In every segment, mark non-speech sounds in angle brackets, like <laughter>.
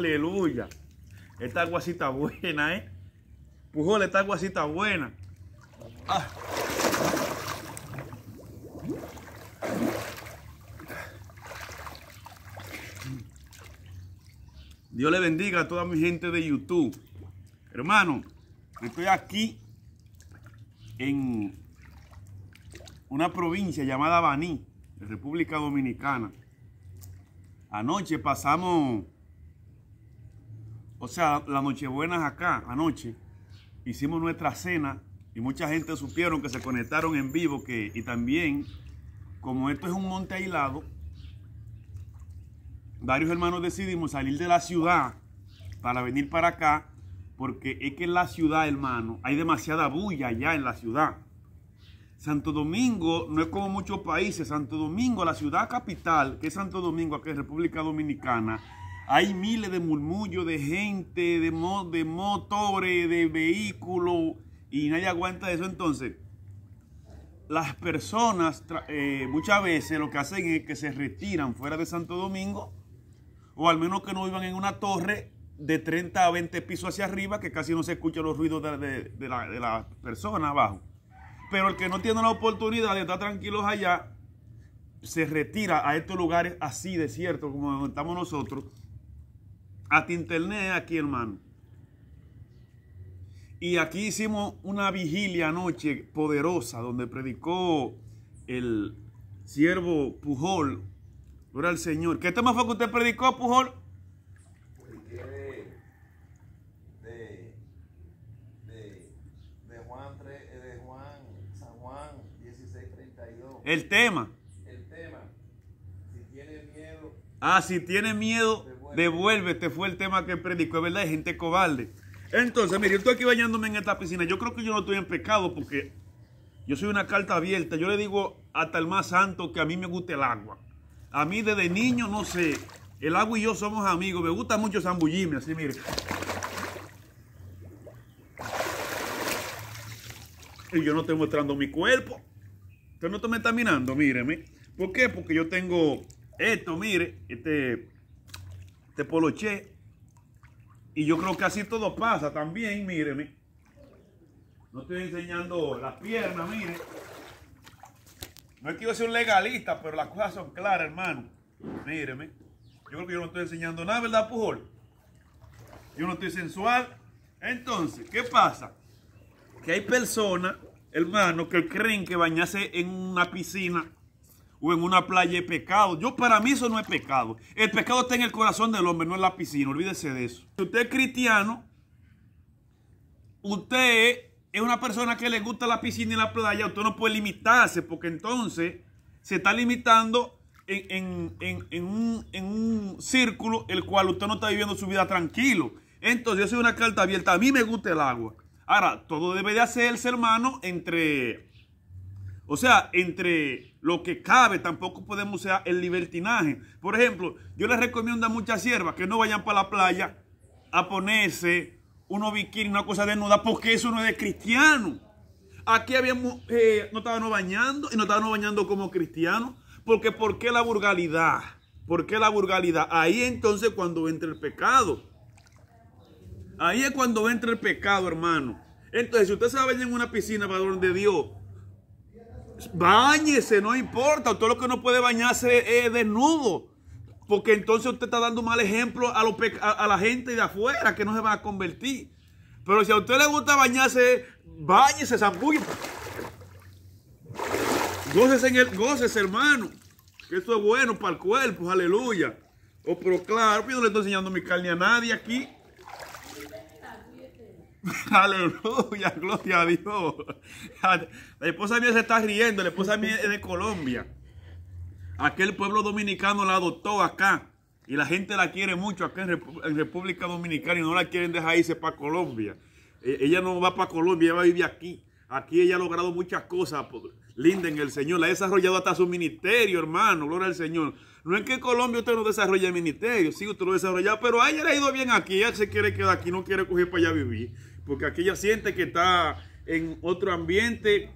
Aleluya. Esta aguacita buena, ¿eh? Pujol, esta aguacita buena. Ah. Dios le bendiga a toda mi gente de YouTube. Hermano, estoy aquí en una provincia llamada Baní, República Dominicana. Anoche pasamos o sea, la nochebuenas acá, anoche, hicimos nuestra cena y mucha gente supieron que se conectaron en vivo que, y también, como esto es un monte aislado, varios hermanos decidimos salir de la ciudad para venir para acá, porque es que en la ciudad, hermano, hay demasiada bulla allá en la ciudad. Santo Domingo no es como muchos países. Santo Domingo, la ciudad capital, que es Santo Domingo, que es República Dominicana, hay miles de murmullos de gente, de, de motores, de vehículos y nadie aguanta eso. Entonces, las personas eh, muchas veces lo que hacen es que se retiran fuera de Santo Domingo o al menos que no vivan en una torre de 30 a 20 pisos hacia arriba que casi no se escucha los ruidos de, las personas abajo. Pero el que no tiene la oportunidad de estar tranquilos allá, se retira a estos lugares así desiertos como estamos nosotros a internet aquí, hermano. Y aquí hicimos una vigilia anoche poderosa donde predicó el siervo Pujol. Gloria al Señor. ¿Qué tema fue que usted predicó, Pujol? De, de, de, Juan, 3, eh, de Juan, San Juan 16:32. El tema. El tema. Si tiene miedo. Ah, si tiene miedo. Devuélvete, fue el tema que predicó, es verdad, gente cobarde. Entonces, mire, yo estoy aquí bañándome en esta piscina. Yo creo que yo no estoy en pecado porque yo soy una carta abierta. Yo le digo hasta el más santo que a mí me gusta el agua. A mí desde niño, no sé, el agua y yo somos amigos. Me gusta mucho zambullirme, así, mire. Y yo no estoy mostrando mi cuerpo. Usted no me está mirando, míreme. ¿Por qué? Porque yo tengo esto, mire, este poloché Y yo creo que así todo pasa también, míreme. No estoy enseñando las piernas, mire. No es que yo un legalista, pero las cosas son claras, hermano. Míreme. Yo creo que yo no estoy enseñando nada, ¿verdad, Pujol? Yo no estoy sensual. Entonces, ¿qué pasa? Que hay personas, hermano, que creen que bañarse en una piscina o en una playa de pecado. Yo para mí eso no es pecado. El pecado está en el corazón del hombre, no en la piscina. Olvídese de eso. Si usted es cristiano, usted es una persona que le gusta la piscina y la playa, usted no puede limitarse porque entonces se está limitando en, un, en, un, círculo el cual usted no está viviendo su vida tranquilo. Entonces yo soy una carta abierta, a mí me gusta el agua. Ahora, todo debe de hacerse, hermano, entre o sea, entre lo que cabe, tampoco podemos ser el libertinaje. Por ejemplo, yo les recomiendo a muchas siervas que no vayan para la playa a ponerse uno bikini, una cosa desnuda, porque eso no es de cristiano. Aquí habíamos, eh, no estábamos bañando y no estábamos bañando como cristianos, porque ¿por qué la burgalidad? ¿Por qué la burgalidad? Ahí entonces cuando entra el pecado. Ahí es cuando entra el pecado, hermano. Entonces, si usted se va a en una piscina para donde Dios, Báñese, no importa. Todo lo que no puede bañarse es desnudo. Porque entonces usted está dando mal ejemplo a, la gente de afuera que no se va a convertir. Pero si a usted le gusta bañarse, báñese, zambulle. Gócese el, hermano. Que esto es bueno para el cuerpo, aleluya. O oh, pero claro, yo no le estoy enseñando mi carne a nadie aquí. <laughs> Aleluya, gloria a Dios. La esposa mía se está riendo, la esposa mía es de Colombia. Aquel pueblo dominicano la adoptó acá. Y la gente la quiere mucho acá en, República Dominicana y no la quieren dejar irse para Colombia. E-, ella no va para Colombia, ella va a vivir aquí. Aquí ella ha logrado muchas cosas pues, linda en el Señor. La ha desarrollado hasta su ministerio, hermano. Gloria al Señor. No es que en Colombia usted no desarrolle el ministerio. Sí, usted lo desarrolla, pero a ella le ha ido bien aquí. Ella se quiere quedar aquí, no quiere coger para allá vivir porque aquella siente que está en otro ambiente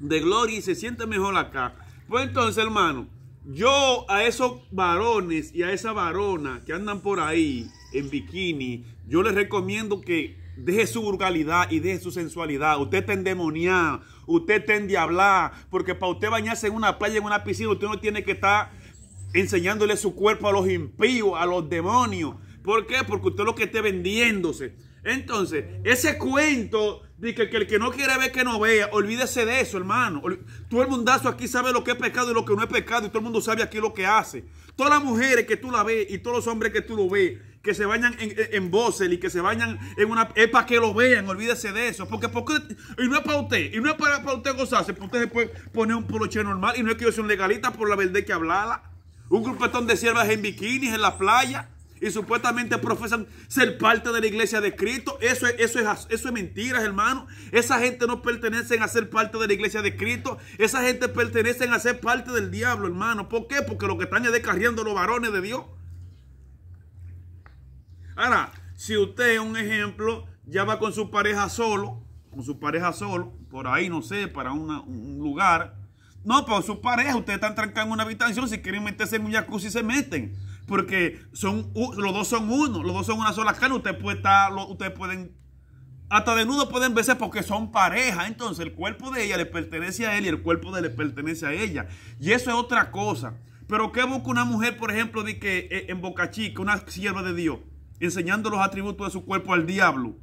de gloria y se siente mejor acá. Pues entonces, hermano, yo a esos varones y a esa varona que andan por ahí en bikini, yo les recomiendo que deje su vulgaridad y deje su sensualidad. Usted está endemoniado, usted está endiablado, porque para usted bañarse en una playa, en una piscina, usted no tiene que estar enseñándole su cuerpo a los impíos, a los demonios. ¿Por qué? Porque usted es lo que esté vendiéndose. Entonces, ese cuento de que, el que no quiere ver que no vea, olvídese de eso, hermano. Todo el mundazo aquí sabe lo que es pecado y lo que no es pecado, y todo el mundo sabe aquí lo que hace. Todas las mujeres que tú la ves y todos los hombres que tú lo ves, que se bañan en, en y que se bañan en una. Es para que lo vean, olvídese de eso. Porque, porque y no es para usted, y no es para, usted gozarse, porque usted se puede poner un poloche normal, y no es que yo sea un legalista por la verdad que hablaba Un grupetón de siervas en bikinis en la playa y supuestamente profesan ser parte de la iglesia de Cristo. Eso es, eso es, eso hermano. Esa gente no pertenece a ser parte de la iglesia de Cristo. Esa gente pertenece a ser parte del diablo, hermano. ¿Por qué? Porque lo que están es descarriando los varones de Dios. Ahora, si usted, un ejemplo, ya va con su pareja solo, con su pareja solo, por ahí, no sé, para un lugar. No, para su pareja, ustedes están trancados en una habitación, si quieren meterse en un jacuzzi se meten porque son, los dos son uno, los dos son una sola carne, ustedes pueden estar, ustedes pueden, hasta desnudos pueden verse porque son pareja, entonces el cuerpo de ella le pertenece a él y el cuerpo de él le pertenece a ella, y eso es otra cosa. Pero ¿qué busca una mujer, por ejemplo, de que eh, en Boca Chica, una sierva de Dios, enseñando los atributos de su cuerpo al diablo?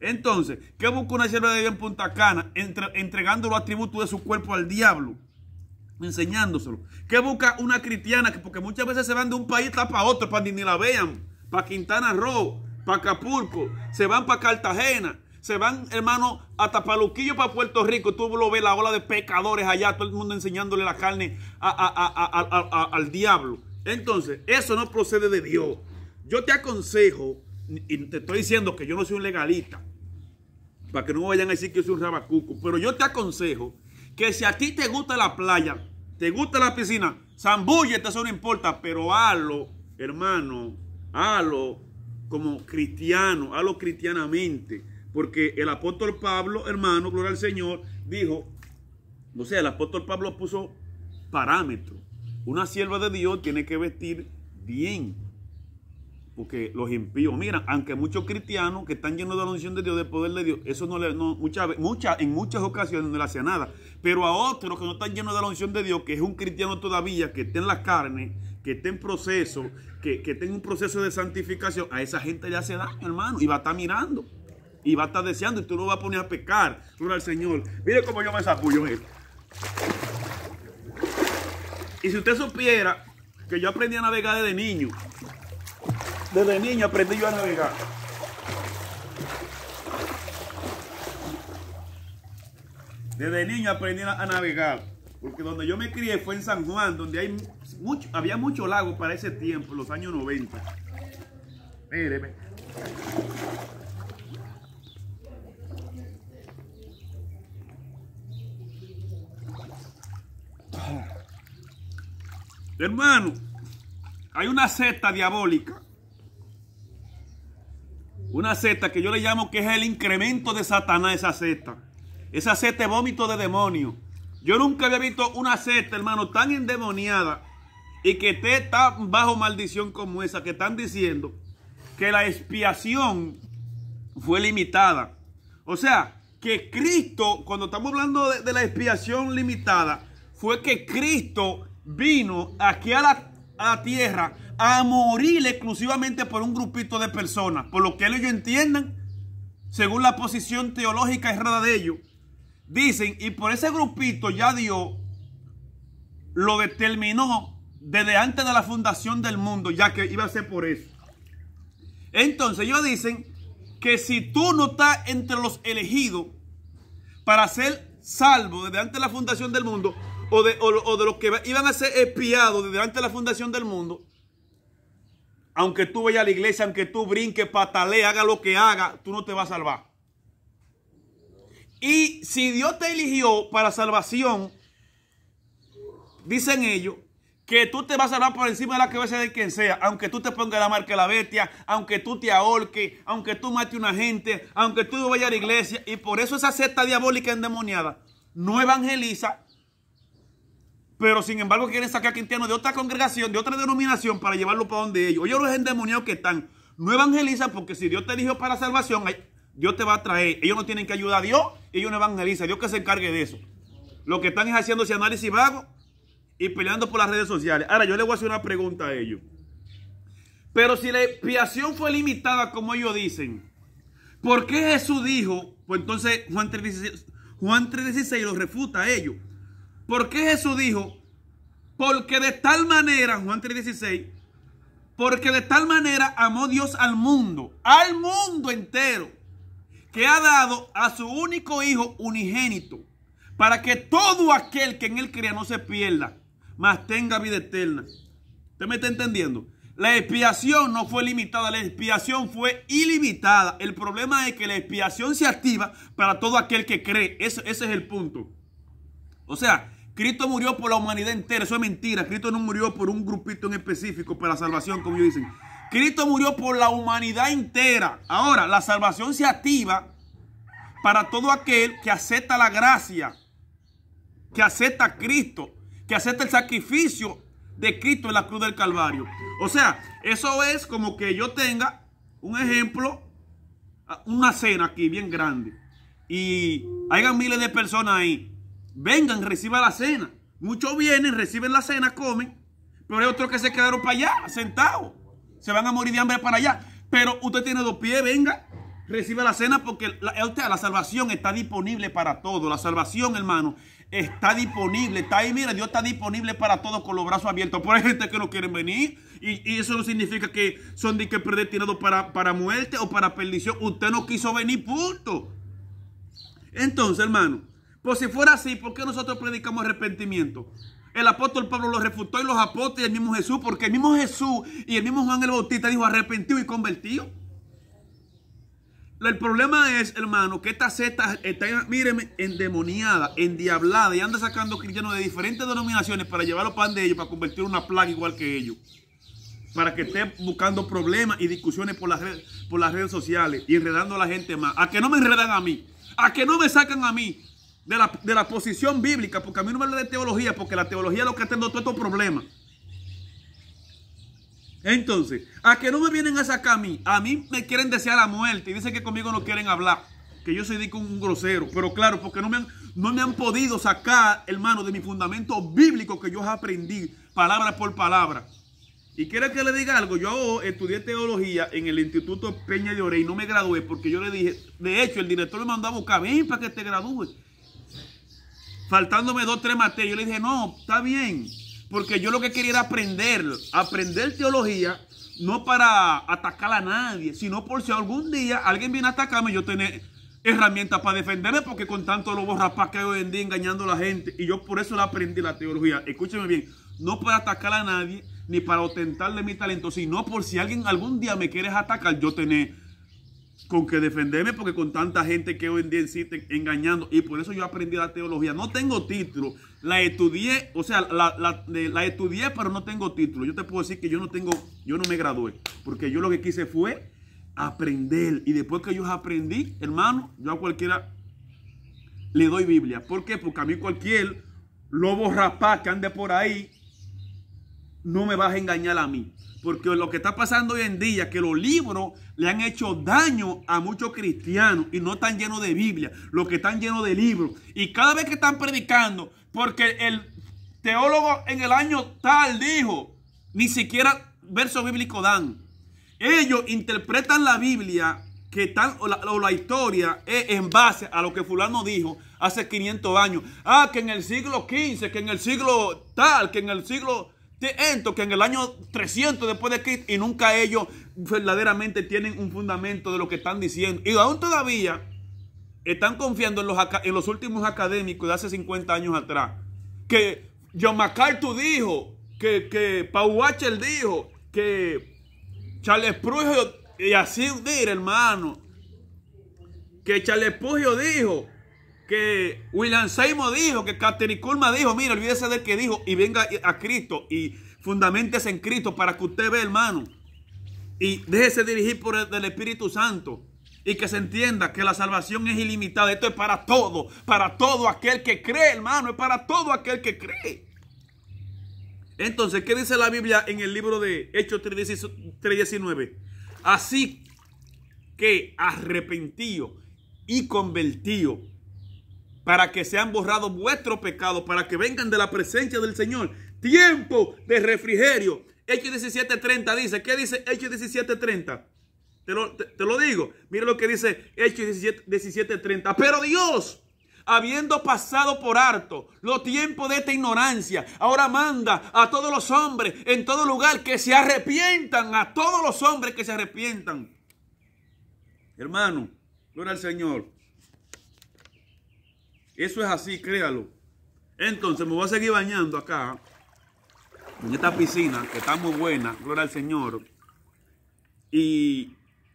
Entonces, ¿qué busca una sierva de Dios en Punta Cana, entregando los atributos de su cuerpo al diablo? enseñándoselo. ¿Qué busca una cristiana? Porque muchas veces se van de un país para otro, para ni la vean, para Quintana Roo, para Acapulco, se van para Cartagena, se van, hermano, hasta Paluquillo para Puerto Rico. Tú lo ves la ola de pecadores allá, todo el mundo enseñándole la carne al diablo. Entonces, eso no procede de Dios. Yo te aconsejo, y te estoy diciendo que yo no soy un legalista, para que no vayan a decir que yo soy un rabacuco, pero yo te aconsejo que si a ti te gusta la playa, te gusta la piscina, zambulle eso no importa, pero halo, hermano, halo como cristiano, halo cristianamente. Porque el apóstol Pablo, hermano, gloria al Señor, dijo, o sea, el apóstol Pablo puso parámetro. Una sierva de Dios tiene que vestir bien porque los impíos, mira, aunque muchos cristianos que están llenos de la unción de Dios, De poder de Dios, eso no le, muchas, en muchas ocasiones no le hacía nada. Pero a otros que no están llenos de la unción de Dios, que es un cristiano todavía, que está en la carne, que esté en proceso, que, que en un proceso de santificación, a esa gente le hace daño, hermano, y va a estar mirando, y va a estar deseando, y tú lo vas a poner a pecar. Gloria al Señor. Mire cómo yo me en él. Y si usted supiera que yo aprendí a navegar desde niño, desde niño aprendí yo a navegar. Desde niño aprendí a navegar. Porque donde yo me crié fue en San Juan, donde hay mucho, había mucho lago para ese tiempo, los años 90. Míreme. Ah. Hermano, hay una seta diabólica una seta que yo le llamo que es el incremento de Satanás, esa seta. Esa seta de vómito de demonio. Yo nunca había visto una seta, hermano, tan endemoniada y que esté tan bajo maldición como esa, que están diciendo que la expiación fue limitada. O sea, que Cristo, cuando estamos hablando de, de la expiación limitada, fue que Cristo vino aquí a la a tierra a morir exclusivamente por un grupito de personas, por lo que ellos entiendan, según la posición teológica errada de ellos, dicen, y por ese grupito ya Dios lo determinó desde antes de la fundación del mundo, ya que iba a ser por eso. Entonces ellos dicen que si tú no estás entre los elegidos para ser salvo desde antes de la fundación del mundo, o de, los que iban a ser espiados de delante de la fundación del mundo, aunque tú vayas a la iglesia, aunque tú brinques, patalees, haga lo que haga, tú no te vas a salvar. Y si Dios te eligió para salvación, dicen ellos, que tú te vas a salvar por encima de la cabeza de quien sea, aunque tú te pongas la marca de la bestia, aunque tú te ahorques, aunque tú a una gente, aunque tú vayas a la iglesia, y por eso esa secta diabólica endemoniada no evangeliza, pero sin embargo quieren sacar a Quintiano de otra congregación, de otra denominación para llevarlo para donde ellos. Oye, los endemoniados que están. No evangelizan porque si Dios te dijo para salvación, Dios te va a traer. Ellos no tienen que ayudar a Dios, ellos no evangelizan. Dios que se encargue de eso. Lo que están es haciendo ese análisis vago y peleando por las redes sociales. Ahora yo les voy a hacer una pregunta a ellos. Pero si la expiación fue limitada, como ellos dicen, ¿por qué Jesús dijo? Pues entonces Juan 3.16 Juan refuta a ellos. ¿Por qué Jesús dijo? Porque de tal manera, Juan 3:16, porque de tal manera amó Dios al mundo, al mundo entero, que ha dado a su único hijo unigénito, para que todo aquel que en él crea no se pierda, mas tenga vida eterna. ¿Usted me está entendiendo? La expiación no fue limitada, la expiación fue ilimitada. El problema es que la expiación se activa para todo aquel que cree. Ese, ese es el punto. O sea, Cristo murió por la humanidad entera. Eso es mentira. Cristo no murió por un grupito en específico para la salvación, como ellos dicen. Cristo murió por la humanidad entera. Ahora, la salvación se activa para todo aquel que acepta la gracia, que acepta a Cristo, que acepta el sacrificio de Cristo en la cruz del Calvario. O sea, eso es como que yo tenga un ejemplo, una cena aquí bien grande. Y hayan miles de personas ahí vengan, reciban la cena. Muchos vienen, reciben la cena, comen, pero hay otros que se quedaron para allá, sentados. Se van a morir de hambre para allá. Pero usted tiene dos pies, venga, reciba la cena porque la, salvación está disponible para todos. La salvación, hermano, está disponible. Está ahí, mira, Dios está disponible para todos con los brazos abiertos. ¿Por hay gente que no quiere venir. Y, eso no significa que son de que predestinados para, para muerte o para perdición. Usted no quiso venir, punto. Entonces, hermano. Pues si fuera así, ¿por qué nosotros predicamos arrepentimiento? El apóstol Pablo lo refutó y los apóstoles y el mismo Jesús, porque el mismo Jesús y el mismo Juan el Bautista dijo arrepentido y convertido. El problema es, hermano, que esta secta está, míreme, endemoniada, endiablada y anda sacando cristianos de diferentes denominaciones para llevarlo pan de ellos, para convertir una plaga igual que ellos. Para que esté buscando problemas y discusiones por las, redes, por las redes sociales y enredando a la gente más. A que no me enredan a mí. A que no me sacan a mí de la, posición bíblica, porque a mí no me habla de teología, porque la teología es lo que tengo todo estos problemas. Entonces, a que no me vienen a sacar a mí, a mí me quieren desear la muerte y dicen que conmigo no quieren hablar, que yo soy un grosero, pero claro, porque no me han, no me han podido sacar, hermano, de mi fundamento bíblico que yo aprendí, palabra por palabra. Y quiere que le diga algo, yo estudié teología en el Instituto Peña de Orey, no me gradué porque yo le dije, de hecho, el director me mandó a buscar, ven para que te gradúes faltándome dos, tres materias. Yo le dije, no, está bien, porque yo lo que quería era aprender, aprender teología, no para atacar a nadie, sino por si algún día alguien viene a atacarme, yo tener herramientas para defenderme, porque con tanto lobo rapaz que hoy en día engañando a la gente, y yo por eso la aprendí la teología. Escúcheme bien, no para atacar a nadie, ni para ostentarle mi talento, sino por si alguien algún día me quiere atacar, yo tener con que defenderme porque con tanta gente que hoy en día existe engañando. Y por eso yo aprendí la teología. No tengo título. La estudié, o sea, la, la, la, estudié, pero no tengo título. Yo te puedo decir que yo no tengo, yo no me gradué. Porque yo lo que quise fue aprender. Y después que yo aprendí, hermano, yo a cualquiera le doy Biblia. ¿Por qué? Porque a mí cualquier lobo rapaz que ande por ahí, no me vas a engañar a mí. Porque lo que está pasando hoy en día, que los libros le han hecho daño a muchos cristianos y no están llenos de Biblia, los que están llenos de libros. Y cada vez que están predicando, porque el teólogo en el año tal dijo, ni siquiera verso bíblico dan. Ellos interpretan la Biblia que o, la, historia en base a lo que fulano dijo hace 500 años. Ah, que en el siglo XV, que en el siglo tal, que en el siglo de que en el año 300 después de Cristo y nunca ellos verdaderamente tienen un fundamento de lo que están diciendo. Y aún todavía están confiando en los, en los últimos académicos de hace 50 años atrás. Que John MacArthur dijo, que, que Paul dijo, que Charles Pugio, y así dir, hermano, que Charles Pugio dijo que William Seymour dijo, que Catherine dijo, mira, olvídese de que dijo y venga a Cristo y fundamentese en Cristo para que usted ve hermano. Y déjese dirigir por el Espíritu Santo. Y que se entienda que la salvación es ilimitada. Esto es para todo, para todo aquel que cree, hermano. Es para todo aquel que cree. Entonces, ¿qué dice la Biblia en el libro de Hechos 3.19? Así que arrepentido y convertido para que sean borrados vuestros pecados, para que vengan de la presencia del Señor. Tiempo de refrigerio. Hechos 17.30 dice, ¿qué dice Hechos 17.30? Te lo, te, lo, digo, mira lo que dice Hechos 17.30. Pero Dios, habiendo pasado por harto los tiempos de esta ignorancia, ahora manda a todos los hombres en todo lugar que se arrepientan, a todos los hombres que se arrepientan. Hermano, gloria al Señor. Eso es así, créalo. Entonces me voy a seguir bañando acá, en esta piscina, que está muy buena, gloria al Señor. Y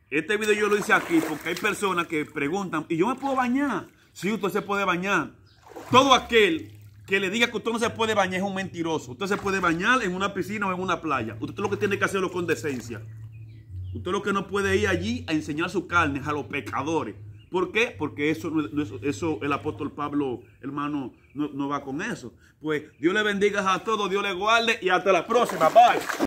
este video yo lo hice aquí porque hay personas que preguntan, ¿y yo me puedo bañar? Sí, usted se puede bañar. Todo aquel que le diga que usted no se puede bañar es un mentiroso. Usted se puede bañar en una piscina o en una playa. Usted lo que tiene que hacerlo con decencia. Usted lo que no puede ir allí a enseñar su carne a los pecadores. ¿Por qué? Porque eso, eso el apóstol Pablo, hermano, no, no va con eso. Pues Dios le bendiga a todos, Dios le guarde y hasta la próxima. Bye.